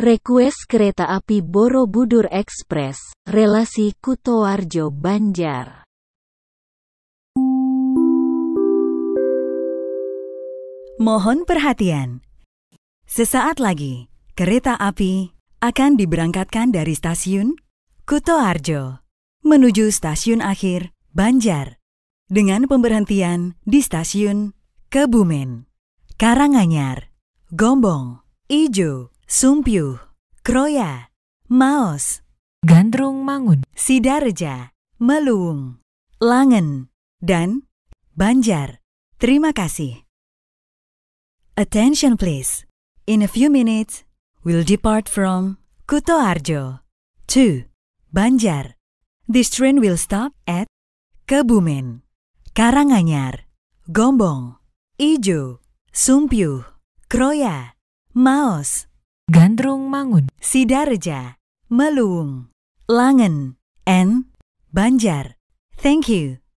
Request kereta api Borobudur Express, relasi Kutoarjo Banjar. Mohon perhatian. Sesaat lagi, kereta api akan diberangkatkan dari stasiun Kutoarjo menuju stasiun akhir Banjar dengan pemberhentian di stasiun Kebumen, Karanganyar, Gombong, Ijo, Sumpiu, Kroya, Maos, Gandrung Mangun, Sidareja, Meluung, Langen, dan Banjar. Terima kasih. Attention please. In a few minutes, we'll depart from Kuto Arjo to Banjar. This train will stop at Kebumen, Karanganyar, Gombong, Ijo, Sumpiu, Kroya, Maos. Gandrung Mangun, Sidareja, Melung, Langen, N Banjar. Thank you.